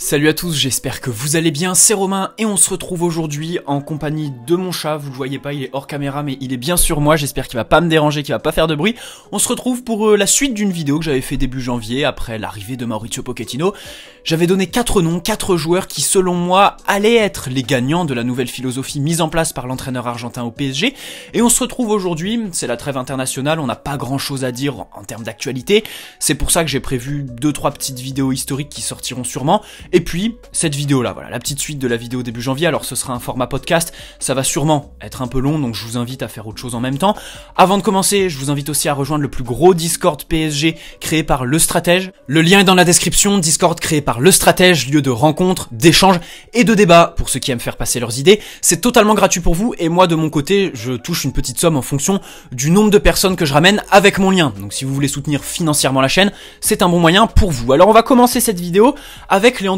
Salut à tous, j'espère que vous allez bien, c'est Romain et on se retrouve aujourd'hui en compagnie de mon chat, vous le voyez pas, il est hors caméra mais il est bien sur moi, j'espère qu'il va pas me déranger, qu'il va pas faire de bruit. On se retrouve pour euh, la suite d'une vidéo que j'avais fait début janvier après l'arrivée de Mauricio Pochettino. J'avais donné quatre noms, quatre joueurs qui selon moi allaient être les gagnants de la nouvelle philosophie mise en place par l'entraîneur argentin au PSG et on se retrouve aujourd'hui, c'est la trêve internationale, on n'a pas grand chose à dire en, en termes d'actualité, c'est pour ça que j'ai prévu deux trois petites vidéos historiques qui sortiront sûrement et puis, cette vidéo-là, voilà, la petite suite de la vidéo début janvier, alors ce sera un format podcast, ça va sûrement être un peu long, donc je vous invite à faire autre chose en même temps. Avant de commencer, je vous invite aussi à rejoindre le plus gros Discord PSG créé par Le Stratège. Le lien est dans la description, Discord créé par Le Stratège, lieu de rencontres, d'échanges et de débats pour ceux qui aiment faire passer leurs idées. C'est totalement gratuit pour vous, et moi de mon côté, je touche une petite somme en fonction du nombre de personnes que je ramène avec mon lien. Donc si vous voulez soutenir financièrement la chaîne, c'est un bon moyen pour vous. Alors on va commencer cette vidéo avec Léon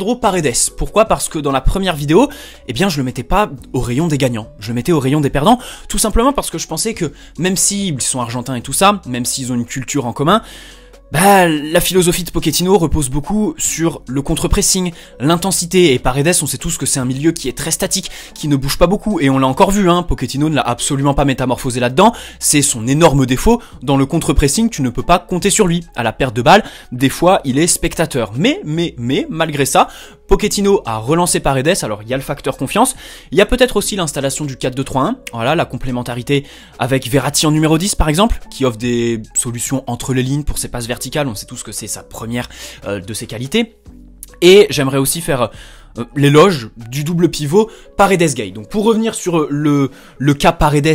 pourquoi Parce que dans la première vidéo, eh bien je le mettais pas au rayon des gagnants, je le mettais au rayon des perdants, tout simplement parce que je pensais que même s'ils sont argentins et tout ça, même s'ils ont une culture en commun, bah, la philosophie de Pochettino repose beaucoup sur le contre-pressing, l'intensité, et Paredes, on sait tous que c'est un milieu qui est très statique, qui ne bouge pas beaucoup, et on l'a encore vu, hein, Pochettino ne l'a absolument pas métamorphosé là-dedans, c'est son énorme défaut, dans le contre-pressing, tu ne peux pas compter sur lui, à la perte de balles, des fois, il est spectateur, mais, mais, mais, malgré ça, Pochettino a relancé Paredes, alors il y a le facteur confiance, il y a peut-être aussi l'installation du 4-2-3-1, voilà, la complémentarité avec Verratti en numéro 10 par exemple, qui offre des solutions entre les lignes pour ses passes verticales, on sait tous que c'est sa première euh, de ses qualités. Et j'aimerais aussi faire euh, l'éloge du double pivot Paredes-Gay. Donc pour revenir sur euh, le, le cas Paredes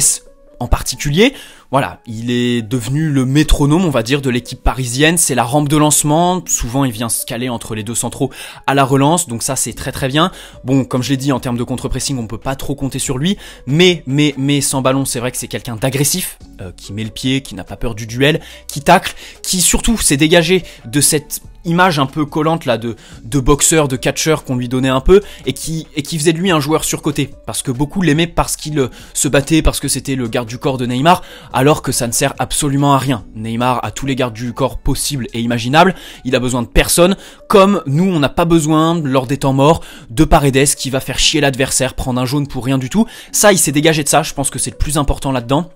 en particulier, voilà, il est devenu le métronome, on va dire, de l'équipe parisienne. C'est la rampe de lancement. Souvent, il vient se caler entre les deux centraux à la relance. Donc ça, c'est très très bien. Bon, comme je l'ai dit, en termes de contre-pressing, on peut pas trop compter sur lui. Mais, mais, mais, sans ballon, c'est vrai que c'est quelqu'un d'agressif, euh, qui met le pied, qui n'a pas peur du duel, qui tacle, qui surtout s'est dégagé de cette image un peu collante là de, de boxeur, de catcheur qu'on lui donnait un peu et qui, et qui faisait de lui un joueur surcoté parce que beaucoup l'aimaient parce qu'il euh, se battait, parce que c'était le garde du corps de Neymar alors que ça ne sert absolument à rien. Neymar a tous les gardes du corps possibles et imaginables, il a besoin de personne, comme nous on n'a pas besoin, lors des temps morts, de Paredes qui va faire chier l'adversaire, prendre un jaune pour rien du tout. Ça, il s'est dégagé de ça, je pense que c'est le plus important là-dedans.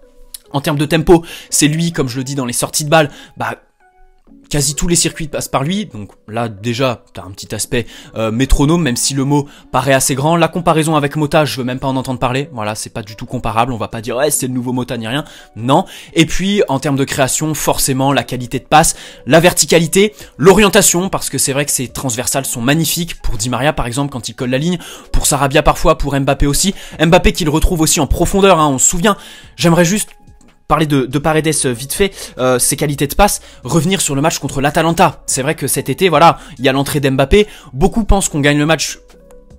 En termes de tempo, c'est lui, comme je le dis dans les sorties de balles, bah, quasi tous les circuits passent par lui, donc là déjà t'as un petit aspect euh, métronome, même si le mot paraît assez grand. La comparaison avec Mota, je veux même pas en entendre parler, voilà, c'est pas du tout comparable, on va pas dire ouais c'est le nouveau Mota ni rien, non. Et puis en termes de création, forcément la qualité de passe, la verticalité, l'orientation, parce que c'est vrai que ces transversales sont magnifiques, pour Di Maria par exemple quand il colle la ligne, pour Sarabia parfois, pour Mbappé aussi, Mbappé qu'il retrouve aussi en profondeur, hein. on se souvient, j'aimerais juste parler de, Paredes euh, vite fait, euh, ses qualités de passe, revenir sur le match contre l'Atalanta. C'est vrai que cet été, voilà, il y a l'entrée d'Mbappé. Beaucoup pensent qu'on gagne le match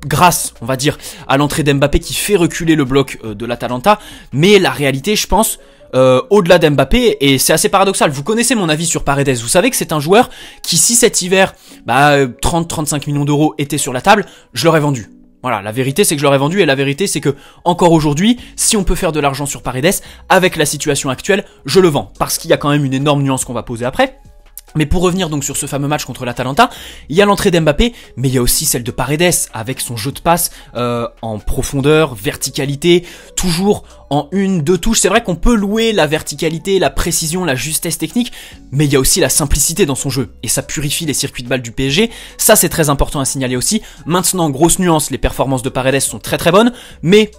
grâce, on va dire, à l'entrée d'Mbappé qui fait reculer le bloc euh, de l'Atalanta. Mais la réalité, je pense, au-delà d'Mbappé et c'est assez paradoxal. Vous connaissez mon avis sur Paredes. Vous savez que c'est un joueur qui si cet hiver 30 bah, 35 millions d'euros étaient sur la table, je l'aurais vendu. Voilà, la vérité c'est que je l'aurais vendu et la vérité c'est que encore aujourd'hui, si on peut faire de l'argent sur Paredes, avec la situation actuelle, je le vends. Parce qu'il y a quand même une énorme nuance qu'on va poser après. Mais pour revenir donc sur ce fameux match contre l'Atalanta, il y a l'entrée d'Mbappé, mais il y a aussi celle de Paredes avec son jeu de passe euh, en profondeur, verticalité, toujours en une, deux touches. C'est vrai qu'on peut louer la verticalité, la précision, la justesse technique, mais il y a aussi la simplicité dans son jeu et ça purifie les circuits de balle du PSG. Ça c'est très important à signaler aussi. Maintenant, grosse nuance, les performances de Paredes sont très très bonnes, mais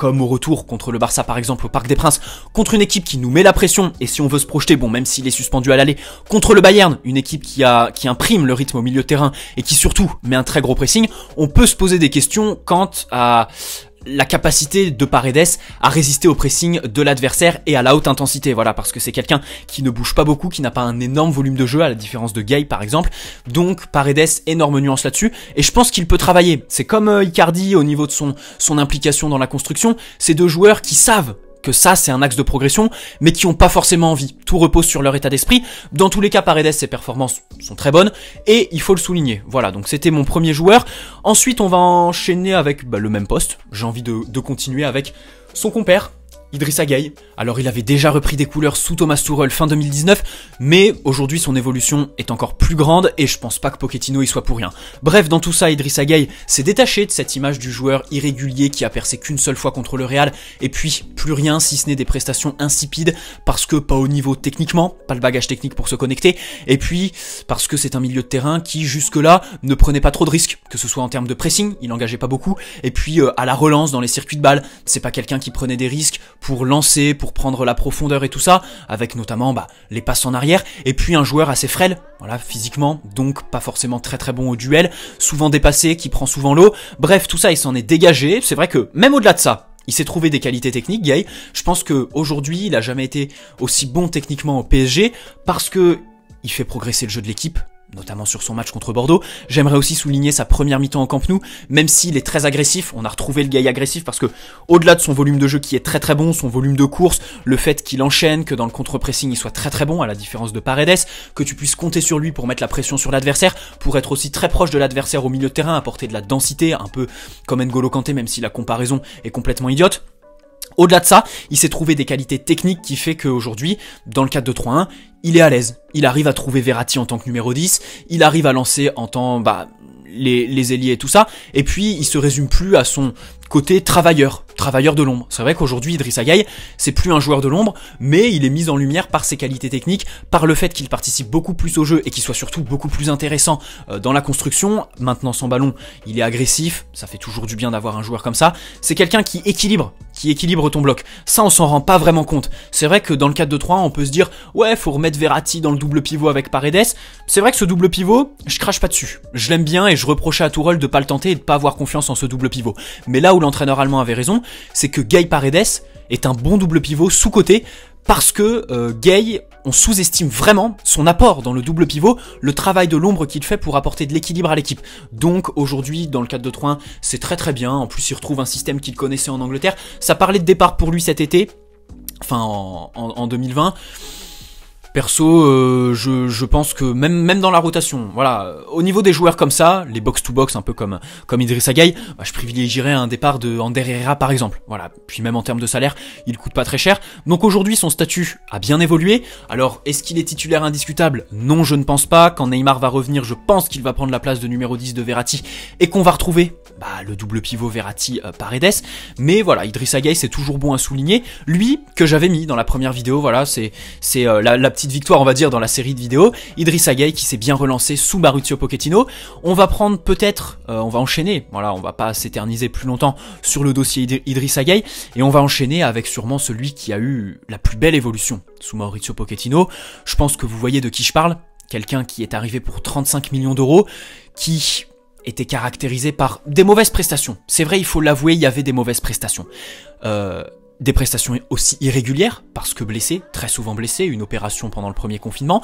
comme au retour contre le Barça par exemple au Parc des Princes, contre une équipe qui nous met la pression, et si on veut se projeter, bon même s'il est suspendu à l'aller, contre le Bayern, une équipe qui, a, qui imprime le rythme au milieu de terrain et qui surtout met un très gros pressing, on peut se poser des questions quant à la capacité de Paredes à résister au pressing de l'adversaire et à la haute intensité, voilà, parce que c'est quelqu'un qui ne bouge pas beaucoup, qui n'a pas un énorme volume de jeu, à la différence de Gay par exemple. Donc Paredes, énorme nuance là-dessus, et je pense qu'il peut travailler. C'est comme euh, Icardi au niveau de son, son implication dans la construction, c'est deux joueurs qui savent que ça c'est un axe de progression, mais qui n'ont pas forcément envie. Tout repose sur leur état d'esprit. Dans tous les cas, Paredes, ses performances sont très bonnes, et il faut le souligner. Voilà, donc c'était mon premier joueur. Ensuite, on va enchaîner avec bah, le même poste. J'ai envie de, de continuer avec son compère, Idrissa Gueye. Alors il avait déjà repris des couleurs sous Thomas Tuchel fin 2019, mais aujourd'hui son évolution est encore plus grande et je pense pas que Pochettino y soit pour rien. Bref, dans tout ça, Idrissa Gueye s'est détaché de cette image du joueur irrégulier qui a percé qu'une seule fois contre le Real et puis plus rien si ce n'est des prestations insipides parce que pas au niveau techniquement, pas le bagage technique pour se connecter et puis parce que c'est un milieu de terrain qui jusque-là ne prenait pas trop de risques, que ce soit en termes de pressing, il n'engageait pas beaucoup et puis euh, à la relance dans les circuits de balle, c'est pas quelqu'un qui prenait des risques pour lancer, pour prendre la profondeur et tout ça, avec notamment bah, les passes en arrière, et puis un joueur assez frêle, voilà, physiquement, donc pas forcément très très bon au duel, souvent dépassé, qui prend souvent l'eau, bref, tout ça, il s'en est dégagé, c'est vrai que même au-delà de ça, il s'est trouvé des qualités techniques, Gay. Je pense que aujourd'hui, il a jamais été aussi bon techniquement au PSG parce que il fait progresser le jeu de l'équipe, notamment sur son match contre Bordeaux. J'aimerais aussi souligner sa première mi-temps en Camp Nou, même s'il est très agressif, on a retrouvé le gars agressif parce que au-delà de son volume de jeu qui est très très bon, son volume de course, le fait qu'il enchaîne, que dans le contre-pressing il soit très très bon à la différence de Paredes, que tu puisses compter sur lui pour mettre la pression sur l'adversaire, pour être aussi très proche de l'adversaire au milieu de terrain, apporter de la densité, un peu comme N'Golo Kanté même si la comparaison est complètement idiote. Au-delà de ça, il s'est trouvé des qualités techniques qui fait qu'aujourd'hui, dans le 4 de 3 1 il est à l'aise. Il arrive à trouver Verratti en tant que numéro 10, il arrive à lancer en tant bah, les, les ailiers et tout ça, et puis il se résume plus à son côté travailleur, travailleur de l'ombre. C'est vrai qu'aujourd'hui Idriss Agaï, c'est plus un joueur de l'ombre, mais il est mis en lumière par ses qualités techniques, par le fait qu'il participe beaucoup plus au jeu et qu'il soit surtout beaucoup plus intéressant euh, dans la construction. Maintenant sans ballon, il est agressif, ça fait toujours du bien d'avoir un joueur comme ça. C'est quelqu'un qui équilibre qui équilibre ton bloc. Ça, on s'en rend pas vraiment compte. C'est vrai que dans le 4-2-3, on peut se dire, ouais, faut remettre Verratti dans le double pivot avec Paredes. C'est vrai que ce double pivot, je crache pas dessus. Je l'aime bien et je reprochais à Tourelle de pas le tenter et de pas avoir confiance en ce double pivot. Mais là où l'entraîneur allemand avait raison, c'est que Gay Paredes est un bon double pivot sous-côté parce que euh, Gay on sous-estime vraiment son apport dans le double pivot, le travail de l'ombre qu'il fait pour apporter de l'équilibre à l'équipe. Donc aujourd'hui, dans le 4 2 3 c'est très très bien. En plus, il retrouve un système qu'il connaissait en Angleterre. Ça parlait de départ pour lui cet été, enfin en, en, en 2020. Perso, euh, je, je, pense que même même dans la rotation, voilà, au niveau des joueurs comme ça, les box to box un peu comme comme Idriss Agaï, bah, je privilégierais un départ de Ander Herrera par exemple. Voilà, puis même en termes de salaire, il coûte pas très cher. Donc aujourd'hui, son statut a bien évolué. Alors, est-ce qu'il est titulaire indiscutable Non, je ne pense pas. Quand Neymar va revenir, je pense qu'il va prendre la place de numéro 10 de Verratti et qu'on va retrouver bah, le double pivot Verratti par euh, Paredes. Mais voilà, Idriss Agaï, c'est toujours bon à souligner. Lui que j'avais mis dans la première vidéo, voilà, c'est c'est euh, la, la petite victoire, on va dire, dans la série de vidéos. Idriss qui s'est bien relancé sous Mauricio Pochettino. On va prendre peut-être, euh, on va enchaîner, voilà, on va pas s'éterniser plus longtemps sur le dossier Idriss Agaï, et on va enchaîner avec sûrement celui qui a eu la plus belle évolution sous Maurizio Pochettino. Je pense que vous voyez de qui je parle. Quelqu'un qui est arrivé pour 35 millions d'euros, qui était caractérisé par des mauvaises prestations. C'est vrai, il faut l'avouer, il y avait des mauvaises prestations. Euh, des prestations aussi irrégulières, parce que blessé, très souvent blessé, une opération pendant le premier confinement,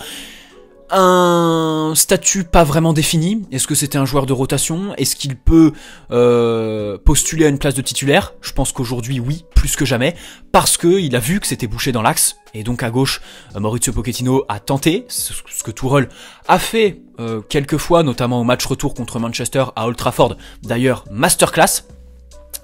un statut pas vraiment défini. Est-ce que c'était un joueur de rotation Est-ce qu'il peut euh, postuler à une place de titulaire Je pense qu'aujourd'hui oui, plus que jamais, parce que il a vu que c'était bouché dans l'axe. Et donc à gauche, euh, Maurizio Pochettino a tenté, ce que Tourelle a fait euh, quelques fois, notamment au match retour contre Manchester à Old Trafford. D'ailleurs, masterclass.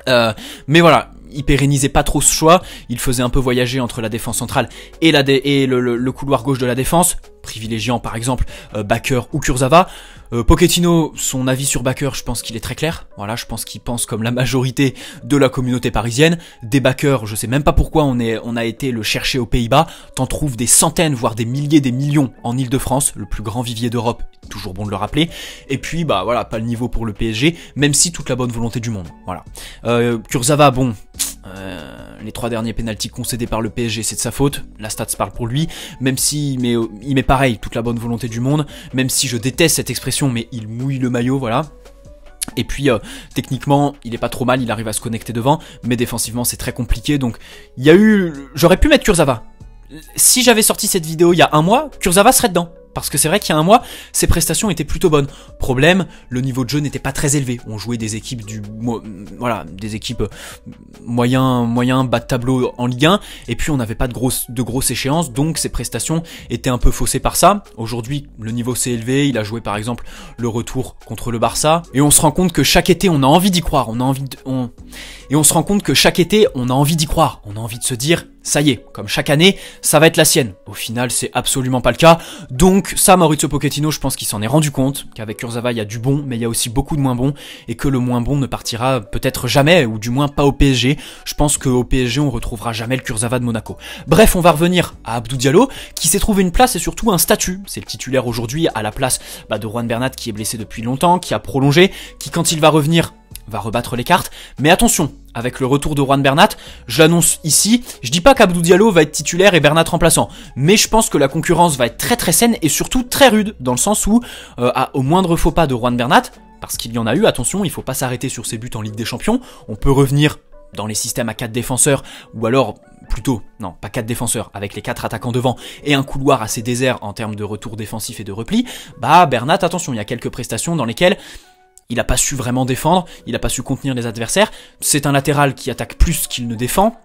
Euh, mais voilà, il pérennisait pas trop ce choix, il faisait un peu voyager entre la défense centrale et, et le, couloir gauche de la défense, privilégiant par exemple euh, ou Kurzawa. Euh, Pochettino, son avis sur Bakker, je pense qu'il est très clair. Voilà, je pense qu'il pense comme la majorité de la communauté parisienne. Des Bakkers, je sais même pas pourquoi on, est, on a été le chercher aux Pays-Bas. T'en trouves des centaines, voire des milliers, des millions en Ile-de-France, le plus grand vivier d'Europe. Toujours bon de le rappeler. Et puis, bah voilà, pas le niveau pour le PSG, même si toute la bonne volonté du monde. Voilà. Euh, Kurzawa, bon, euh, les trois derniers pénaltys concédés par le PSG, c'est de sa faute. La stats parle pour lui. Même si met, euh, il met pareil toute la bonne volonté du monde. Même si je déteste cette expression, mais il mouille le maillot, voilà. Et puis euh, techniquement, il est pas trop mal, il arrive à se connecter devant, mais défensivement c'est très compliqué. Donc il y a eu, j'aurais pu mettre Kurzava. Si j'avais sorti cette vidéo il y a un mois, Kurzava serait dedans. Parce que c'est vrai qu'il y a un mois, ses prestations étaient plutôt bonnes. Problème, le niveau de jeu n'était pas très élevé. On jouait des équipes du voilà, des équipes euh, moyen moyen bas de tableau en Ligue 1 et puis on n'avait pas de grosses de grosses échéances donc ses prestations étaient un peu faussées par ça. Aujourd'hui, le niveau s'est élevé, il a joué par exemple le retour contre le Barça et on se rend compte que chaque été on a envie d'y croire, on a envie de et on se rend compte que chaque été on a envie d'y croire, on a envie de se dire ça y est, comme chaque année, ça va être la sienne. Au final, c'est absolument pas le cas. Donc ça, Maurizio Pochettino, je pense qu'il s'en est rendu compte, qu'avec Kurzawa, il y a du bon, mais il y a aussi beaucoup de moins bon, et que le moins bon ne partira peut-être jamais, ou du moins pas au PSG. Je pense qu'au PSG, on retrouvera jamais le Kurzawa de Monaco. Bref, on va revenir à Abdou Diallo, qui s'est trouvé une place et surtout un statut. C'est le titulaire aujourd'hui à la place bah, de Juan Bernat, qui est blessé depuis longtemps, qui a prolongé, qui quand il va revenir va rebattre les cartes. Mais attention, avec le retour de Juan Bernat, je l'annonce ici, je dis pas qu'Abdou Diallo va être titulaire et Bernat remplaçant, mais je pense que la concurrence va être très très saine et surtout très rude, dans le sens où, euh, au moindre faux pas de Juan Bernat, parce qu'il y en a eu, attention, il faut pas s'arrêter sur ses buts en Ligue des Champions, on peut revenir dans les systèmes à 4 défenseurs, ou alors plutôt, non, pas 4 défenseurs, avec les 4 attaquants devant et un couloir assez désert en termes de retour défensif et de repli, bah Bernat, attention, il y a quelques prestations dans lesquelles il n'a pas su vraiment défendre, il n'a pas su contenir les adversaires. C'est un latéral qui attaque plus qu'il ne défend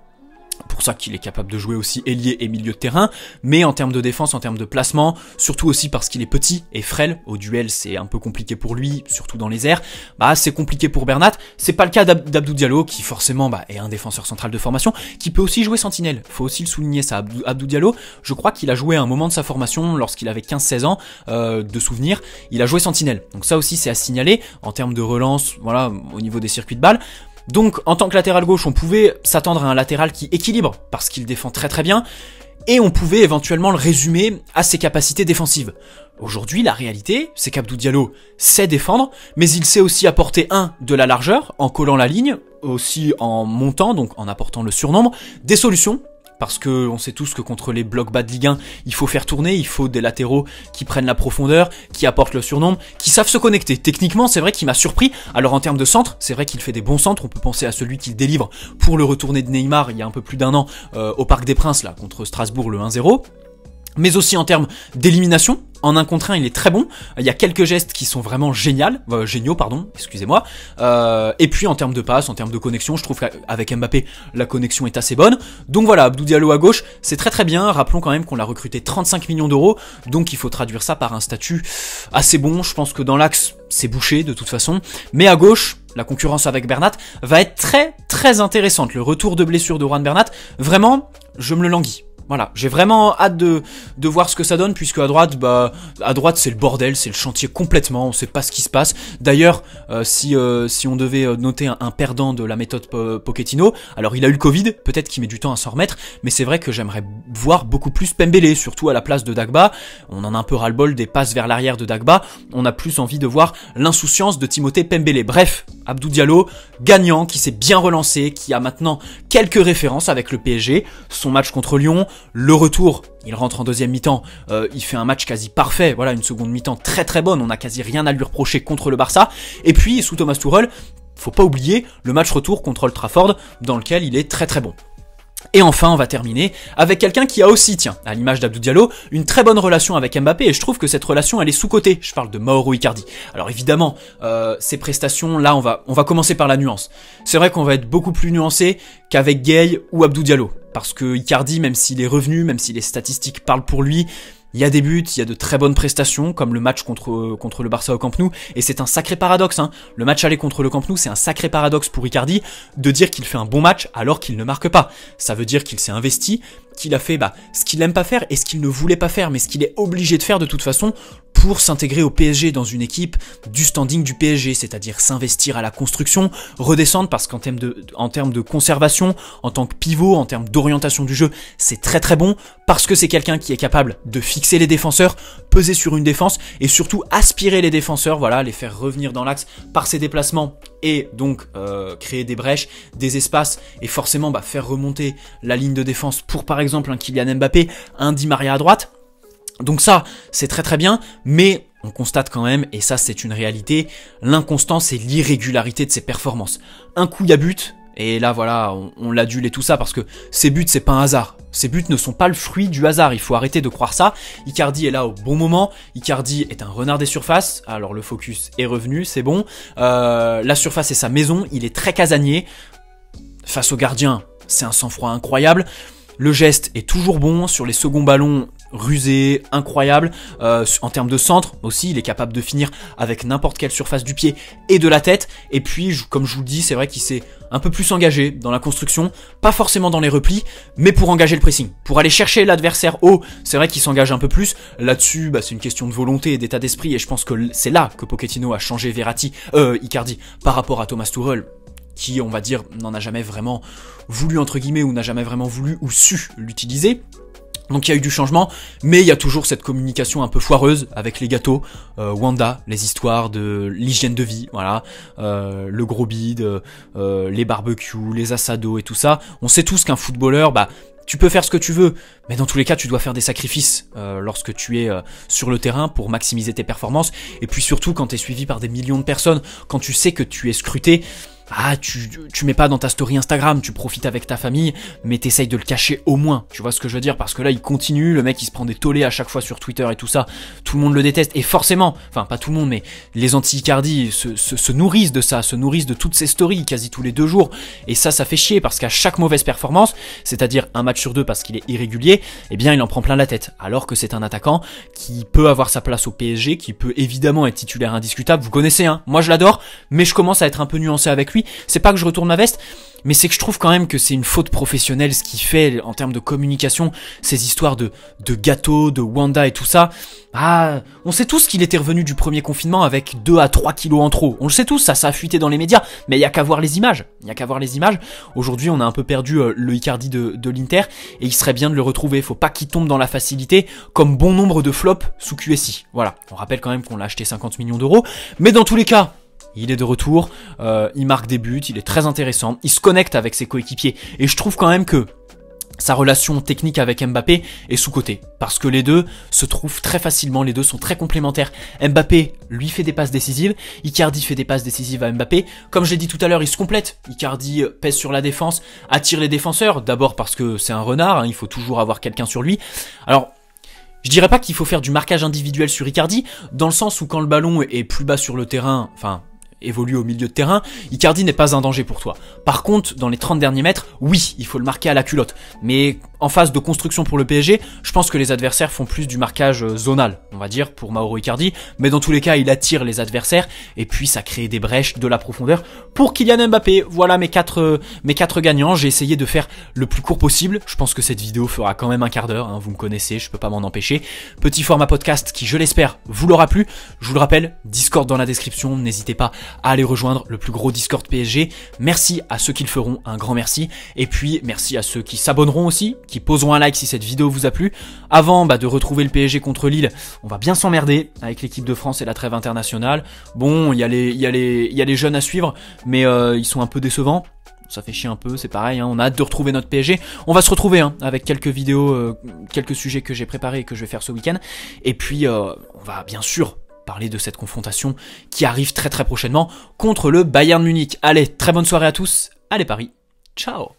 pour ça qu'il est capable de jouer aussi ailier et milieu de terrain, mais en termes de défense, en termes de placement, surtout aussi parce qu'il est petit et frêle, au duel c'est un peu compliqué pour lui, surtout dans les airs, bah c'est compliqué pour Bernat, c'est pas le cas d'Abdou Diallo qui forcément bah, est un défenseur central de formation, qui peut aussi jouer sentinelle, faut aussi le souligner ça, Abdou, Diallo, je crois qu'il a joué à un moment de sa formation lorsqu'il avait 15-16 ans euh, de souvenir, il a joué sentinelle, donc ça aussi c'est à signaler, en termes de relance, voilà, au niveau des circuits de balles. Donc en tant que latéral gauche, on pouvait s'attendre à un latéral qui équilibre, parce qu'il défend très très bien, et on pouvait éventuellement le résumer à ses capacités défensives. Aujourd'hui, la réalité, c'est qu'Abdou Diallo sait défendre, mais il sait aussi apporter un de la largeur en collant la ligne, aussi en montant, donc en apportant le surnombre, des solutions parce que on sait tous que contre les blocs bas de Ligue 1, il faut faire tourner, il faut des latéraux qui prennent la profondeur, qui apportent le surnom, qui savent se connecter. Techniquement, c'est vrai qu'il m'a surpris. Alors en termes de centre, c'est vrai qu'il fait des bons centres. On peut penser à celui qu'il délivre pour le retourner de Neymar il y a un peu plus d'un an euh, au Parc des Princes là contre Strasbourg le 1-0 mais aussi en termes d'élimination. En un contre 1, il est très bon. Il y a quelques gestes qui sont vraiment génial, euh, géniaux, pardon, excusez-moi. Euh, et puis en termes de passe, en termes de connexion, je trouve qu'avec Mbappé, la connexion est assez bonne. Donc voilà, Abdou Diallo à gauche, c'est très très bien. Rappelons quand même qu'on l'a recruté 35 millions d'euros, donc il faut traduire ça par un statut assez bon. Je pense que dans l'axe, c'est bouché de toute façon. Mais à gauche, la concurrence avec Bernat va être très très intéressante. Le retour de blessure de Juan Bernat, vraiment, je me le languis. Voilà, j'ai vraiment hâte de, de voir ce que ça donne, puisque à droite, bah, à droite c'est le bordel, c'est le chantier complètement, on sait pas ce qui se passe. D'ailleurs, euh, si, euh, si on devait euh, noter un, perdant de la méthode Pochettino, alors il a eu le Covid, peut-être qu'il met du temps à s'en remettre, mais c'est vrai que j'aimerais voir beaucoup plus Pembele, surtout à la place de Dagba. On en a un peu ras-le-bol des passes vers l'arrière de Dagba, on a plus envie de voir l'insouciance de Timothée Pembele. Bref, Abdou Diallo, gagnant, qui s'est bien relancé, qui a maintenant quelques références avec le PSG, son match contre Lyon, le retour, il rentre en deuxième mi-temps, euh, il fait un match quasi parfait, voilà, une seconde mi-temps très très bonne, on n'a quasi rien à lui reprocher contre le Barça. Et puis, sous Thomas Tuchel, faut pas oublier le match retour contre Old Trafford, dans lequel il est très très bon. Et enfin, on va terminer avec quelqu'un qui a aussi, tiens, à l'image d'Abdou Diallo, une très bonne relation avec Mbappé et je trouve que cette relation elle est sous-cotée. Je parle de Mauro Icardi. Alors évidemment, euh, ces prestations là, on va on va commencer par la nuance. C'est vrai qu'on va être beaucoup plus nuancé qu'avec Gay ou Abdou Diallo parce que Icardi, même s'il est revenu, même si les statistiques parlent pour lui, il y a des buts, il y a de très bonnes prestations, comme le match contre, euh, contre le Barça au Camp Nou, et c'est un sacré paradoxe. Hein. Le match aller contre le Camp Nou, c'est un sacré paradoxe pour Icardi de dire qu'il fait un bon match alors qu'il ne marque pas. Ça veut dire qu'il s'est investi, qu'il a fait bah, ce qu'il n'aime pas faire et ce qu'il ne voulait pas faire, mais ce qu'il est obligé de faire de toute façon pour s'intégrer au PSG dans une équipe du standing du PSG, c'est-à-dire s'investir à la construction, redescendre parce qu'en termes de, en de conservation, en tant que pivot, en termes d'orientation du jeu, c'est très très bon parce que c'est quelqu'un qui est capable de fixer les défenseurs, peser sur une défense et surtout aspirer les défenseurs, voilà, les faire revenir dans l'axe par ses déplacements et donc euh, créer des brèches, des espaces et forcément bah, faire remonter la ligne de défense pour par exemple un Kylian Mbappé, un Di Maria à droite. Donc ça, c'est très très bien, mais on constate quand même, et ça c'est une réalité, l'inconstance et l'irrégularité de ses performances. Un coup il y a but, et là voilà, on, l'a l'adule et tout ça parce que ses buts c'est pas un hasard. Ses buts ne sont pas le fruit du hasard, il faut arrêter de croire ça. Icardi est là au bon moment, Icardi est un renard des surfaces, alors le focus est revenu, c'est bon. Euh, la surface est sa maison, il est très casanier. Face au gardien, c'est un sang-froid incroyable. Le geste est toujours bon, sur les seconds ballons, rusé, incroyable. Euh, en termes de centre aussi, il est capable de finir avec n'importe quelle surface du pied et de la tête. Et puis, comme je vous le dis, c'est vrai qu'il s'est un peu plus engagé dans la construction, pas forcément dans les replis, mais pour engager le pressing. Pour aller chercher l'adversaire haut, c'est vrai qu'il s'engage un peu plus. Là-dessus, bah, c'est une question de volonté et d'état d'esprit. Et je pense que c'est là que Pochettino a changé Verratti, euh, Icardi, par rapport à Thomas Tuchel qui, on va dire, n'en a jamais vraiment voulu, entre guillemets, ou n'a jamais vraiment voulu ou su l'utiliser. Donc il y a eu du changement, mais il y a toujours cette communication un peu foireuse avec les gâteaux, euh, Wanda, les histoires de l'hygiène de vie, voilà, euh, le gros bide, euh, les barbecues, les assados et tout ça. On sait tous qu'un footballeur, bah, tu peux faire ce que tu veux, mais dans tous les cas, tu dois faire des sacrifices lorsque tu es sur le terrain pour maximiser tes performances. Et puis surtout, quand tu es suivi par des millions de personnes, quand tu sais que tu es scruté, ah, tu, tu mets pas dans ta story Instagram, tu profites avec ta famille, mais t'essayes de le cacher au moins. Tu vois ce que je veux dire Parce que là, il continue, le mec, il se prend des tollés à chaque fois sur Twitter et tout ça. Tout le monde le déteste. Et forcément, enfin, pas tout le monde, mais les anti se, se, nourrissent de ça, se nourrissent de toutes ces stories quasi tous les deux jours. Et ça, ça fait chier parce qu'à chaque mauvaise performance, c'est-à-dire un match sur deux parce qu'il est irrégulier, eh bien, il en prend plein la tête. Alors que c'est un attaquant qui peut avoir sa place au PSG, qui peut évidemment être titulaire indiscutable. Vous connaissez, hein Moi, je l'adore, mais je commence à être un peu nuancé avec lui c'est pas que je retourne ma veste, mais c'est que je trouve quand même que c'est une faute professionnelle ce qui fait en termes de communication, ces histoires de, de gâteaux, de Wanda et tout ça. Ah, on sait tous qu'il était revenu du premier confinement avec 2 à 3 kilos en trop. On le sait tous, ça, ça a fuité dans les médias. Mais il y a qu'à voir les images. Il y a qu'à voir les images. Aujourd'hui, on a un peu perdu euh, le Icardi de, l'Inter et il serait bien de le retrouver. Faut pas qu'il tombe dans la facilité comme bon nombre de flops sous QSI. Voilà. On rappelle quand même qu'on l'a acheté 50 millions d'euros. Mais dans tous les cas, il est de retour, euh, il marque des buts, il est très intéressant, il se connecte avec ses coéquipiers. Et je trouve quand même que sa relation technique avec Mbappé est sous-cotée. Parce que les deux se trouvent très facilement, les deux sont très complémentaires. Mbappé lui fait des passes décisives, Icardi fait des passes décisives à Mbappé. Comme je l'ai dit tout à l'heure, il se complète. Icardi euh, pèse sur la défense, attire les défenseurs, d'abord parce que c'est un renard, hein, il faut toujours avoir quelqu'un sur lui. Alors, je dirais pas qu'il faut faire du marquage individuel sur Icardi, dans le sens où quand le ballon est plus bas sur le terrain, enfin évolue au milieu de terrain, Icardi n'est pas un danger pour toi. Par contre, dans les 30 derniers mètres, oui, il faut le marquer à la culotte. Mais en phase de construction pour le PSG, je pense que les adversaires font plus du marquage euh, zonal, on va dire, pour Mauro Icardi. Mais dans tous les cas, il attire les adversaires et puis ça crée des brèches, de la profondeur pour Kylian Mbappé. Voilà mes quatre, euh, mes quatre gagnants. J'ai essayé de faire le plus court possible. Je pense que cette vidéo fera quand même un quart d'heure. Hein, vous me connaissez, je peux pas m'en empêcher. Petit format podcast qui, je l'espère, vous l'aura plu. Je vous le rappelle, Discord dans la description. N'hésitez pas à aller rejoindre le plus gros Discord PSG. Merci à ceux qui le feront, un grand merci. Et puis merci à ceux qui s'abonneront aussi qui poseront un like si cette vidéo vous a plu. Avant bah, de retrouver le PSG contre Lille, on va bien s'emmerder avec l'équipe de France et la trêve internationale. Bon, il y, a les, y, y les jeunes à suivre, mais euh, ils sont un peu décevants. Ça fait chier un peu, c'est pareil, hein. on a hâte de retrouver notre PSG. On va se retrouver hein, avec quelques vidéos, euh, quelques sujets que j'ai préparés et que je vais faire ce week-end. Et puis, euh, on va bien sûr parler de cette confrontation qui arrive très très prochainement contre le Bayern Munich. Allez, très bonne soirée à tous, allez Paris, ciao